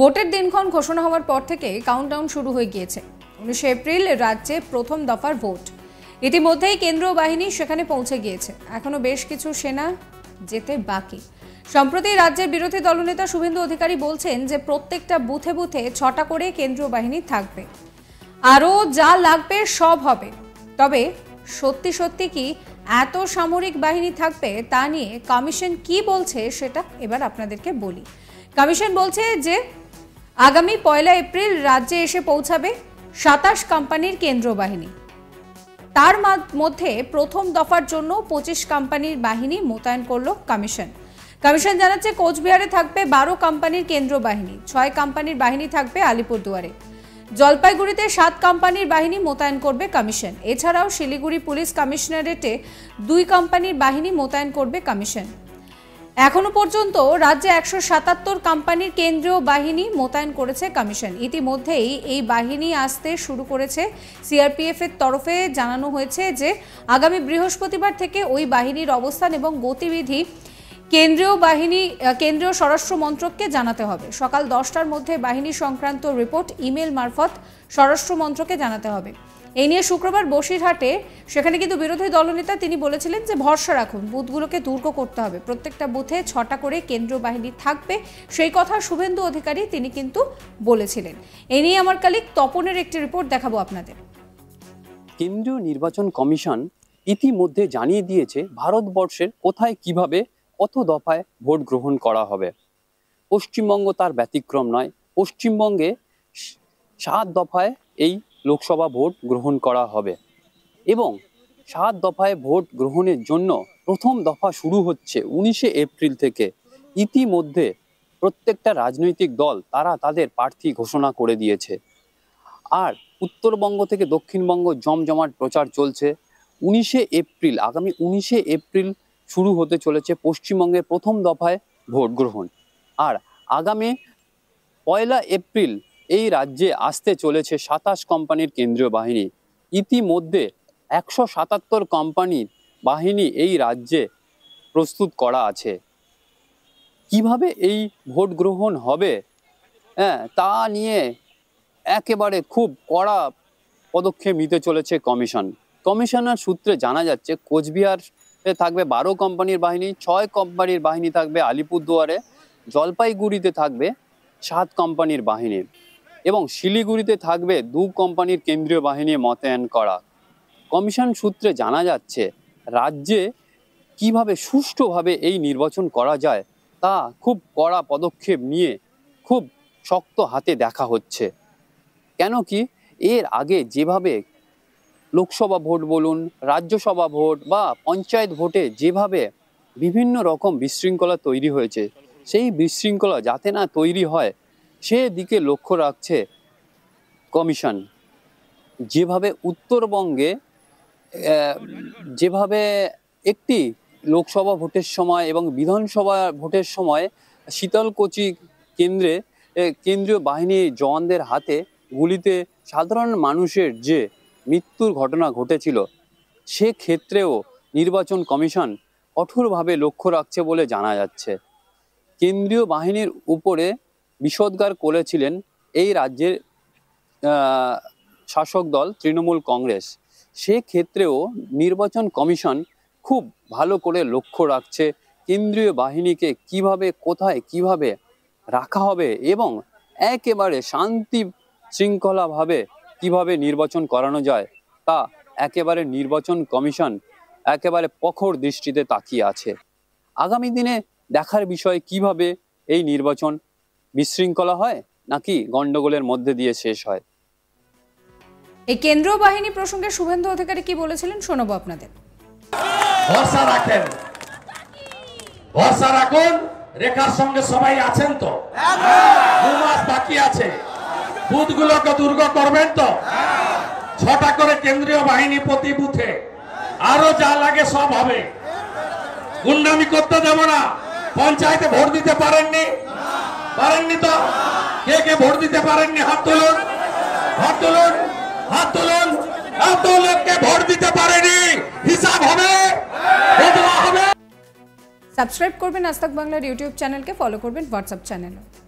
ভোটের দিনক্ষণ ঘোষণা হওয়ার পর থেকে কাউন্টডাউন শুরু হয়ে গিয়েছে উনিশে এপ্রিল রাজ্যে প্রথম দফার ভোট ইতিমধ্যেই কেন্দ্রীয় বাহিনী সেখানে পৌঁছে গিয়েছে এখনও বেশ কিছু সেনা যেতে বাকি সম্প্রতি রাজ্যের বিরোধী দলনেতা শুভেন্দু অধিকারী বলছেন যে প্রত্যেকটা বুথে বুথে ছটা করে কেন্দ্রীয় বাহিনী থাকবে আরও যা লাগবে সব হবে তবে সত্যি সত্যি কি এত সামরিক বাহিনী থাকবে তা নিয়ে কমিশন কি বলছে সেটা এবার আপনাদেরকে বলি কমিশন বলছে যে আগামী পয়লা এপ্রিল রাজ্যে এসে পৌঁছাবে সাতাশ কোম্পানির কেন্দ্র বাহিনী তার মধ্যে প্রথম দফার জন্য পঁচিশ কোম্পানির বাহিনী মোতায়েন করল কমিশন কমিশন জানাচ্ছে কোচবিহারে থাকবে বারো কোম্পানির কেন্দ্র বাহিনী ছয় কোম্পানির বাহিনী থাকবে আলিপুরদুয়ারে জলপাইগুড়িতে সাত কোম্পানির বাহিনী মোতায়েন করবে কমিশন এছাড়াও শিলিগুড়ি পুলিশ কমিশনারেটে দুই কোম্পানির বাহিনী মোতায়েন করবে কমিশন এখনো পর্যন্ত রাজ্যে একশো সাতাত্তর কোম্পানির কেন্দ্রীয় বাহিনী মোতায়েন করেছে কমিশন ইতিমধ্যেই এই বাহিনী আসতে শুরু করেছে সিআরপিএফ এর তরফে জানানো হয়েছে যে আগামী বৃহস্পতিবার থেকে ওই বাহিনীর অবস্থান এবং গতিবিধি কেন্দ্রীয় বাহিনী কেন্দ্রীয় স্বরাষ্ট্র মন্ত্রককে জানাতে হবে সকাল দশটার মধ্যে বাহিনী সংক্রান্ত রিপোর্ট ইমেল মারফত স্বরাষ্ট্র মন্ত্রকে জানাতে হবে এই নিয়ে শুক্রবার বসিরহাটে সেখানে কিন্তু বিরোধী দলনেতা তিনি বলেছিলেন যে ভরসা রাখুন বুথগুলোকে দুর্গ করতে হবে প্রত্যেকটা বুথে ছটা করে কেন্দ্র বাহিনী থাকবে সেই কথা শুভেন্দু অধিকারী তিনি কিন্তু বলেছিলেন এ নিয়ে আমার কালিক তপনের একটি রিপোর্ট দেখাবো আপনাদের কেন্দ্রীয় নির্বাচন কমিশন ইতিমধ্যে জানিয়ে দিয়েছে ভারতবর্ষের কোথায় কিভাবে কত দফায় ভোট গ্রহণ করা হবে পশ্চিমবঙ্গ তার ব্যতিক্রম নয় পশ্চিমবঙ্গে সাত দফায় এই লোকসভা ভোট গ্রহণ করা হবে এবং সাত দফায় ভোট গ্রহণের জন্য প্রথম দফা শুরু হচ্ছে উনিশে এপ্রিল থেকে ইতিমধ্যে প্রত্যেকটা রাজনৈতিক দল তারা তাদের প্রার্থী ঘোষণা করে দিয়েছে আর উত্তরবঙ্গ থেকে দক্ষিণবঙ্গ জমজমাট প্রচার চলছে উনিশে এপ্রিল আগামী উনিশে এপ্রিল শুরু হতে চলেছে পশ্চিমবঙ্গের প্রথম দফায় ভোট গ্রহণ আর আগামী পয়লা এপ্রিল এই রাজ্যে আসতে চলেছে সাতাশ কোম্পানির কেন্দ্রীয় বাহিনী ইতিমধ্যে একশো সাতাত্তর কোম্পানির বাহিনী এই রাজ্যে প্রস্তুত করা আছে কিভাবে এই ভোট গ্রহণ হবে হ্যাঁ তা নিয়ে একেবারে খুব কড়া পদক্ষেপ নিতে চলেছে কমিশন কমিশনার সূত্রে জানা যাচ্ছে কোচবিহার থাকবে বারো কোম্পানির বাহিনী ছয় কোম্পানির বাহিনী থাকবে আলিপুরদুয়ারে জলপাইগুড়িতে থাকবে সাত কোম্পানির বাহিনী এবং শিলিগুড়িতে থাকবে দু কোম্পানির কেন্দ্রীয় বাহিনী মোতায়েন করা কমিশন সূত্রে জানা যাচ্ছে রাজ্যে কিভাবে সুষ্ঠুভাবে এই নির্বাচন করা যায় তা খুব কড়া পদক্ষেপ নিয়ে খুব শক্ত হাতে দেখা হচ্ছে কেন কি এর আগে যেভাবে লোকসভা ভোট বলুন রাজ্যসভা ভোট বা পঞ্চায়েত ভোটে যেভাবে বিভিন্ন রকম বিশৃঙ্খলা তৈরি হয়েছে সেই বিশৃঙ্খলা যাতে না তৈরি হয় সেদিকে লক্ষ্য রাখছে কমিশন যেভাবে উত্তরবঙ্গে যেভাবে একটি লোকসভা ভোটের সময় এবং বিধানসভা ভোটের সময় শীতলকুচি কেন্দ্রে কেন্দ্রীয় বাহিনী জওয়ানদের হাতে গুলিতে সাধারণ মানুষের যে মৃত্যুর ঘটনা ঘটেছিল সেক্ষেত্রেও নির্বাচন কমিশন কঠোরভাবে লক্ষ্য রাখছে বলে জানা যাচ্ছে কেন্দ্রীয় বাহিনীর উপরে বিষোদ্গার করেছিলেন এই রাজ্যের শাসক দল তৃণমূল কংগ্রেস সেক্ষেত্রেও নির্বাচন কমিশন খুব ভালো করে লক্ষ্য রাখছে কেন্দ্রীয় বাহিনীকে কিভাবে কোথায় কিভাবে রাখা হবে এবং একেবারে শান্তি শৃঙ্খলাভাবে কিভাবে নির্বাচন করানো যায় তা একেবারে নির্বাচন কমিশন একেবারে প্রখর দৃষ্টিতে তাকিয়ে আছে আগামী দিনে দেখার বিষয় কিভাবে এই নির্বাচন বিশৃঙ্খলা হয় নাকি গন্ডগোলের মধ্যে দিয়ে শেষ হয় এই কেন্দ্রীয় বাহিনী প্রসঙ্গে শুভেন্দু অধিকারী কি বলেছিলেন শোনাবো আপনাদের ভরসা রাখেন ভরসা রাখুন রেখার সঙ্গে সবাই আছেন তো দু মাস বাকি আছে বুথগুলোকে দুর্গ করবেন তো ছটা করে কেন্দ্রীয় বাহিনী প্রতি বুথে আরো যা লাগে সব হবে গুন্ডামি করতে দেব না পঞ্চায়েতে ভোট দিতে পারেননি পারেননি তো কে কে ভোট দিতে পারেননি হাত তুলুন হাত তুলুন হাত তুলুন এত লোককে ভোট দিতে পারেনি হিসাব হবে সাবস্ক্রাইব করবেন আস্তাক বাংলার ইউটিউব চ্যানেলকে ফলো করবেন হোয়াটসঅ্যাপ চ্যানেলও